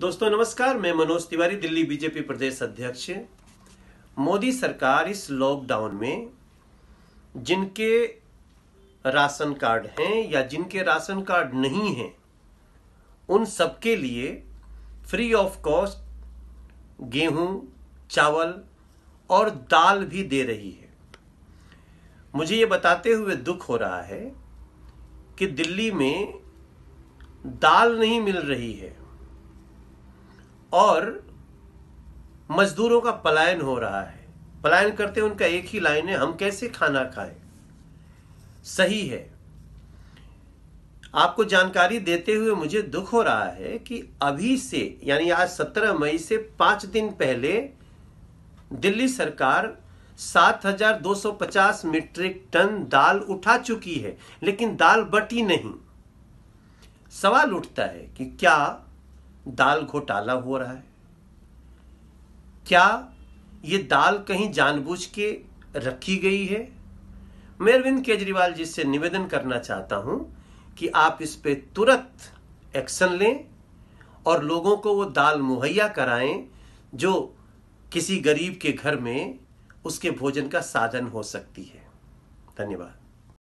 दोस्तों नमस्कार मैं मनोज तिवारी दिल्ली बीजेपी प्रदेश अध्यक्ष मोदी सरकार इस लॉकडाउन में जिनके राशन कार्ड हैं या जिनके राशन कार्ड नहीं हैं उन सबके लिए फ्री ऑफ कॉस्ट गेहूं चावल और दाल भी दे रही है मुझे ये बताते हुए दुख हो रहा है कि दिल्ली में दाल नहीं मिल रही है और मजदूरों का पलायन हो रहा है पलायन करते उनका एक ही लाइन है हम कैसे खाना खाएं सही है आपको जानकारी देते हुए मुझे दुख हो रहा है कि अभी से यानी आज 17 मई से पांच दिन पहले दिल्ली सरकार 7,250 मीट्रिक टन दाल उठा चुकी है लेकिन दाल बटी नहीं सवाल उठता है कि क्या दाल घोटाला हो रहा है क्या ये दाल कहीं जानबूझ के रखी गई है मैं अरविंद केजरीवाल जी से निवेदन करना चाहता हूं कि आप इस पे तुरंत एक्शन लें और लोगों को वो दाल मुहैया कराएं जो किसी गरीब के घर में उसके भोजन का साधन हो सकती है धन्यवाद